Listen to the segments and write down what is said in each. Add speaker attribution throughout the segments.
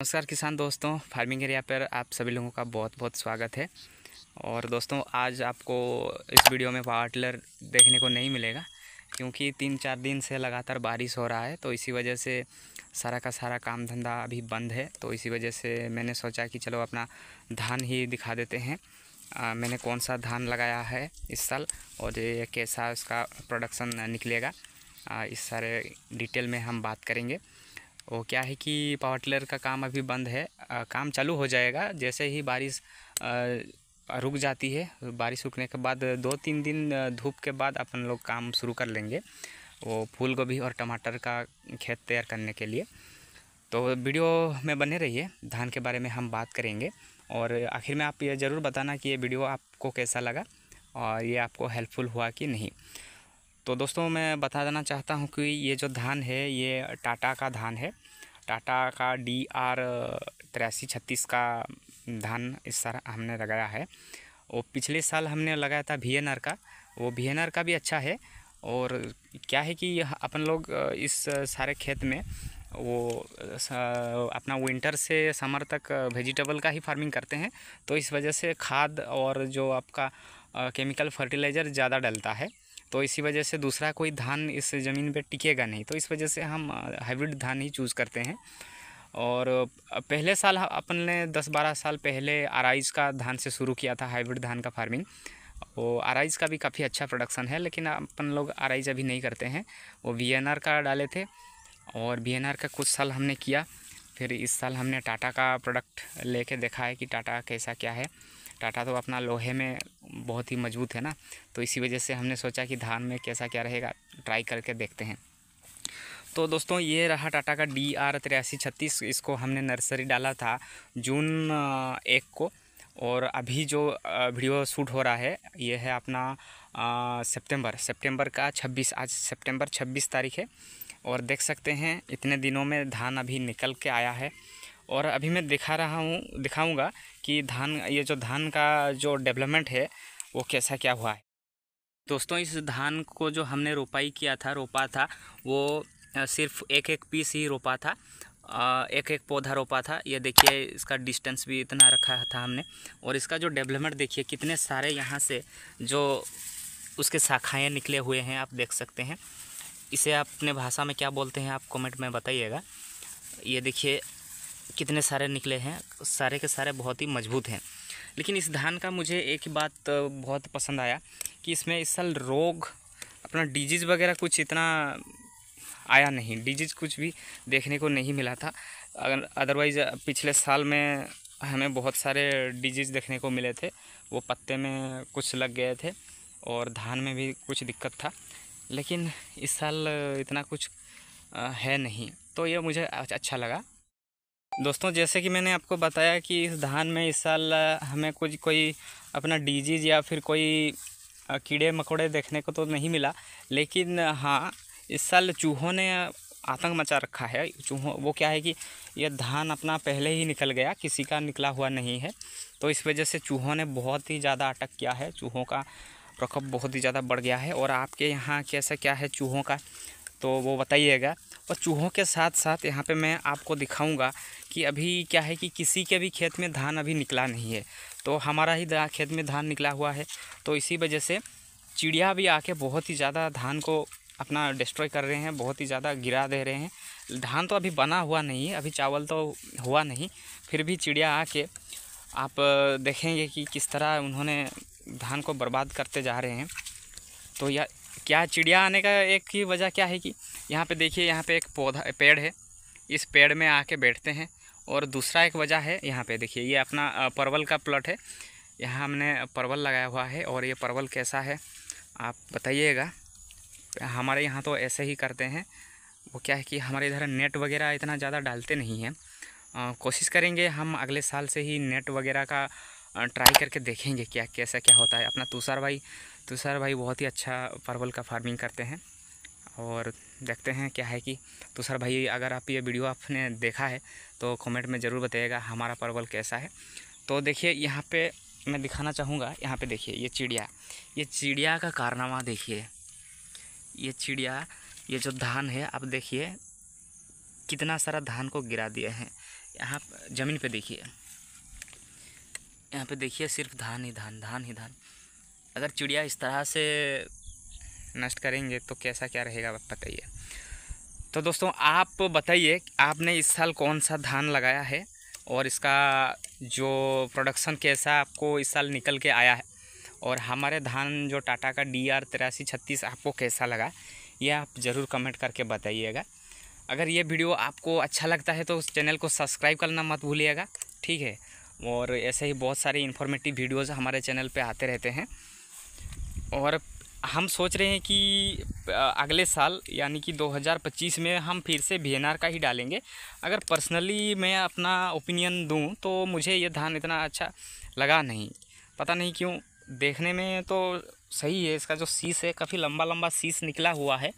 Speaker 1: नमस्कार किसान दोस्तों फार्मिंग एरिया पर आप सभी लोगों का बहुत बहुत स्वागत है और दोस्तों आज आपको इस वीडियो में पावर टिलर देखने को नहीं मिलेगा क्योंकि तीन चार दिन से लगातार बारिश हो रहा है तो इसी वजह से सारा का सारा काम धंधा अभी बंद है तो इसी वजह से मैंने सोचा कि चलो अपना धान ही दिखा देते हैं आ, मैंने कौन सा धान लगाया है इस साल और ये कैसा उसका प्रोडक्शन निकलेगा आ, इस सारे डिटेल में हम बात करेंगे वो क्या है कि पावर टिलर का काम अभी बंद है आ, काम चालू हो जाएगा जैसे ही बारिश रुक जाती है बारिश रुकने के बाद दो तीन दिन धूप के बाद अपन लोग काम शुरू कर लेंगे वो फूल गोभी और टमाटर का खेत तैयार करने के लिए तो वीडियो में बने रहिए धान के बारे में हम बात करेंगे और आखिर में आप ये ज़रूर बताना कि ये वीडियो आपको कैसा लगा और ये आपको हेल्पफुल हुआ कि नहीं तो दोस्तों मैं बता देना चाहता हूँ कि ये जो धान है ये टाटा का धान है टाटा का डी आर तिरासी छत्तीस का धान इस साल हमने लगाया है और पिछले साल हमने लगाया था वी एन आर का वो वी एन आर का भी अच्छा है और क्या है कि अपन लोग इस सारे खेत में वो अपना विंटर से समर तक वेजिटेबल का ही फार्मिंग करते हैं तो इस वजह से खाद और जो आपका केमिकल फर्टिलाइज़र ज़्यादा डलता है तो इसी वजह से दूसरा कोई धान इस ज़मीन पे टिकेगा नहीं तो इस वजह से हम हाइब्रिड धान ही चूज़ करते हैं और पहले साल अपन ने दस बारह साल पहले आराइज का धान से शुरू किया था हाइब्रिड धान का फार्मिंग वो आराइज का भी काफ़ी अच्छा प्रोडक्शन है लेकिन अपन लोग आराइज अभी नहीं करते हैं वो वी का डाले थे और वी का कुछ साल हमने किया फिर इस साल हमने टाटा का प्रोडक्ट लेके देखा है कि टाटा कैसा क्या है टाटा तो अपना लोहे में बहुत ही मजबूत है ना तो इसी वजह से हमने सोचा कि धान में कैसा क्या रहेगा ट्राई करके देखते हैं तो दोस्तों ये रहा टाटा का डी आर तिरासी छत्तीस इसको हमने नर्सरी डाला था जून एक को और अभी जो वीडियो शूट हो रहा है ये है अपना सितंबर सितंबर का छब्बीस आज सितंबर छब्बीस तारीख है और देख सकते हैं इतने दिनों में धान अभी निकल के आया है और अभी मैं दिखा रहा हूँ दिखाऊँगा कि धान ये जो धान का जो डेवलपमेंट है वो कैसा क्या हुआ है दोस्तों इस धान को जो हमने रोपाई किया था रोपा था वो सिर्फ एक एक पीस ही रोपा था एक एक पौधा रोपा था ये देखिए इसका डिस्टेंस भी इतना रखा था हमने और इसका जो डेवलपमेंट देखिए कितने सारे यहाँ से जो उसके शाखाएँ निकले हुए हैं आप देख सकते हैं इसे अपने भाषा में क्या बोलते हैं आप कमेंट में बताइएगा ये देखिए कितने सारे निकले हैं सारे के सारे बहुत ही मजबूत हैं लेकिन इस धान का मुझे एक बात बहुत पसंद आया कि इसमें इस साल रोग अपना डिजीज़ वगैरह कुछ इतना आया नहीं डिजीज़ कुछ भी देखने को नहीं मिला था अगर अदरवाइज़ पिछले साल में हमें बहुत सारे डिजीज़ देखने को मिले थे वो पत्ते में कुछ लग गए थे और धान में भी कुछ दिक्कत था लेकिन इस साल इतना कुछ है नहीं तो ये मुझे अच्छा लगा दोस्तों जैसे कि मैंने आपको बताया कि इस धान में इस साल हमें कुछ कोई अपना डिजीज या फिर कोई कीड़े मकोड़े देखने को तो नहीं मिला लेकिन हाँ इस साल चूहों ने आतंक मचा रखा है चूहों वो क्या है कि यह धान अपना पहले ही निकल गया किसी का निकला हुआ नहीं है तो इस वजह से चूहों ने बहुत ही ज़्यादा अटक किया है चूहों का प्रकोप बहुत ही ज़्यादा बढ़ गया है और आपके यहाँ कैसा क्या है चूहों का तो वो बताइएगा और चूहों के साथ साथ यहाँ पे मैं आपको दिखाऊंगा कि अभी क्या है कि किसी के भी खेत में धान अभी निकला नहीं है तो हमारा ही खेत में धान निकला हुआ है तो इसी वजह से चिड़िया भी आके बहुत ही ज़्यादा धान को अपना डिस्ट्रॉय कर रहे हैं बहुत ही ज़्यादा गिरा दे रहे हैं धान तो अभी बना हुआ नहीं है अभी चावल तो हुआ नहीं फिर भी चिड़िया आके आप देखेंगे कि किस तरह उन्होंने धान को बर्बाद करते जा रहे हैं तो यह क्या चिड़िया आने का एक ही वजह क्या है कि यहाँ पे देखिए यहाँ पे एक पौधा पेड़ है इस पेड़ में आके बैठते हैं और दूसरा एक वजह है यहाँ पे देखिए ये अपना परवल का प्लॉट है यहाँ हमने परवल लगाया हुआ है और ये परवल कैसा है आप बताइएगा हमारे यहाँ तो ऐसे ही करते हैं वो क्या है कि हमारे इधर नेट वगैरह इतना ज़्यादा डालते नहीं हैं कोशिश करेंगे हम अगले साल से ही नेट वगैरह का ट्राई करके देखेंगे क्या कैसा क्या होता है अपना तुषार भाई तुषार भाई बहुत ही अच्छा परवल का फार्मिंग करते हैं और देखते हैं क्या है कि तुषार भाई अगर आप ये वीडियो आपने देखा है तो कमेंट में ज़रूर बताइएगा हमारा परवल कैसा है तो देखिए यहाँ पे मैं दिखाना चाहूँगा यहाँ पे देखिए ये चिड़िया ये चिड़िया का कारनामा देखिए ये चिड़िया ये जो धान है आप देखिए कितना सारा धान को गिरा दिए हैं यहाँ ज़मीन पर देखिए यहाँ पे देखिए सिर्फ धान ही धान धान ही धान अगर चिड़िया इस तरह से नष्ट करेंगे तो कैसा क्या रहेगा बताइए तो दोस्तों आप बताइए आपने इस साल कौन सा धान लगाया है और इसका जो प्रोडक्शन कैसा आपको इस साल निकल के आया है और हमारे धान जो टाटा का डी आर तिरासी छत्तीस आपको कैसा लगा ये आप ज़रूर कमेंट करके बताइएगा अगर ये वीडियो आपको अच्छा लगता है तो उस चैनल को सब्सक्राइब करना मत भूलिएगा ठीक है और ऐसे ही बहुत सारे इन्फॉर्मेटिव वीडियोज़ हमारे चैनल पे आते रहते हैं और हम सोच रहे हैं कि अगले साल यानी कि 2025 में हम फिर से वी का ही डालेंगे अगर पर्सनली मैं अपना ओपिनियन दूं तो मुझे ये धान इतना अच्छा लगा नहीं पता नहीं क्यों देखने में तो सही है इसका जो सीस है काफ़ी लंबा लंबा सीस निकला हुआ है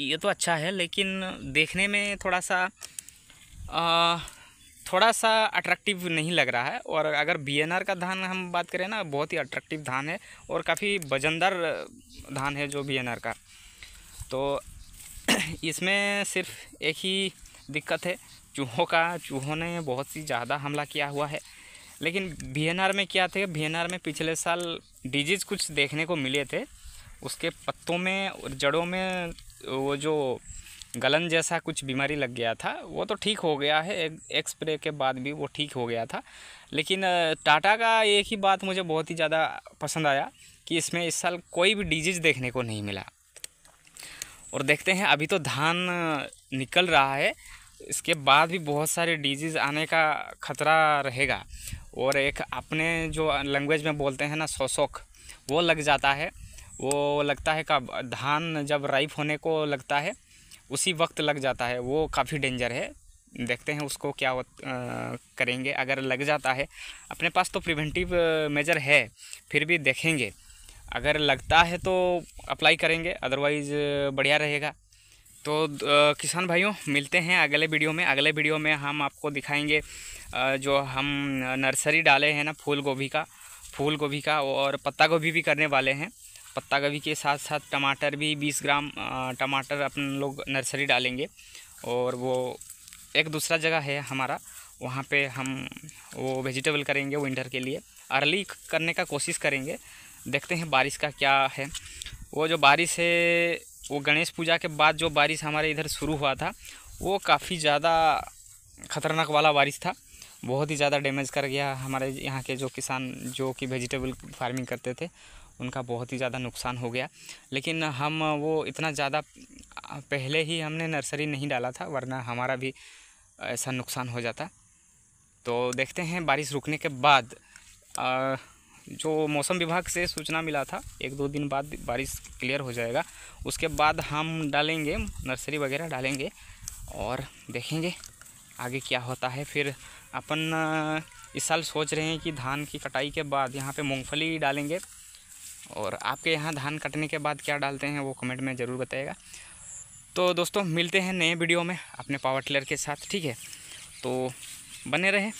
Speaker 1: ये तो अच्छा है लेकिन देखने में थोड़ा सा आ, थोड़ा सा अट्रैक्टिव नहीं लग रहा है और अगर बी का धान हम बात करें ना बहुत ही अट्रैक्टिव धान है और काफ़ी वजनदार धान है जो बी का तो इसमें सिर्फ एक ही दिक्कत है चूहों का चूहों ने बहुत सी ज़्यादा हमला किया हुआ है लेकिन वी में क्या थे वी में पिछले साल डिजीज़ कुछ देखने को मिले थे उसके पत्तों में और जड़ों में वो जो गलन जैसा कुछ बीमारी लग गया था वो तो ठीक हो गया है एक एक्सप्रे के बाद भी वो ठीक हो गया था लेकिन टाटा का एक ही बात मुझे बहुत ही ज़्यादा पसंद आया कि इसमें इस साल कोई भी डिजीज़ देखने को नहीं मिला और देखते हैं अभी तो धान निकल रहा है इसके बाद भी बहुत सारे डिजीज़ आने का खतरा रहेगा और एक अपने जो लैंग्वेज में बोलते हैं ना सोसोक वो लग जाता है वो लगता है कब धान जब राइप होने को लगता है उसी वक्त लग जाता है वो काफ़ी डेंजर है देखते हैं उसको क्या आ, करेंगे अगर लग जाता है अपने पास तो प्रिवेंटिव मेजर है फिर भी देखेंगे अगर लगता है तो अप्लाई करेंगे अदरवाइज़ बढ़िया रहेगा तो किसान भाइयों मिलते हैं अगले वीडियो में अगले वीडियो में हम आपको दिखाएंगे जो हम नर्सरी डाले हैं ना फूल गोभी का फूल गोभी का और पत्ता गोभी भी करने वाले हैं पत्ता गोभी के साथ साथ टमाटर भी बीस ग्राम टमाटर अपन लोग नर्सरी डालेंगे और वो एक दूसरा जगह है हमारा वहाँ पे हम वो वेजिटेबल करेंगे विंटर के लिए अर्ली करने का कोशिश करेंगे देखते हैं बारिश का क्या है वो जो बारिश है वो गणेश पूजा के बाद जो बारिश हमारे इधर शुरू हुआ था वो काफ़ी ज़्यादा ख़तरनाक वाला बारिश था बहुत ही ज़्यादा डैमेज कर गया हमारे यहाँ के जो किसान जो कि वेजिटेबल फार्मिंग करते थे उनका बहुत ही ज़्यादा नुकसान हो गया लेकिन हम वो इतना ज़्यादा पहले ही हमने नर्सरी नहीं डाला था वरना हमारा भी ऐसा नुकसान हो जाता तो देखते हैं बारिश रुकने के बाद आ, जो मौसम विभाग से सूचना मिला था एक दो दिन बाद बारिश क्लियर हो जाएगा उसके बाद हम डालेंगे नर्सरी वगैरह डालेंगे और देखेंगे आगे क्या होता है फिर अपन इस साल सोच रहे हैं कि धान की कटाई के बाद यहाँ पे मूंगफली डालेंगे और आपके यहाँ धान कटने के बाद क्या डालते हैं वो कमेंट में ज़रूर बताएगा तो दोस्तों मिलते हैं नए वीडियो में अपने पावर टिलर के साथ ठीक है तो बने रहे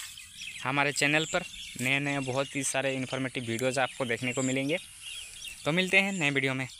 Speaker 1: हमारे चैनल पर नए नए बहुत ही सारे इन्फॉर्मेटिव वीडियोज़ आपको देखने को मिलेंगे तो मिलते हैं नए वीडियो में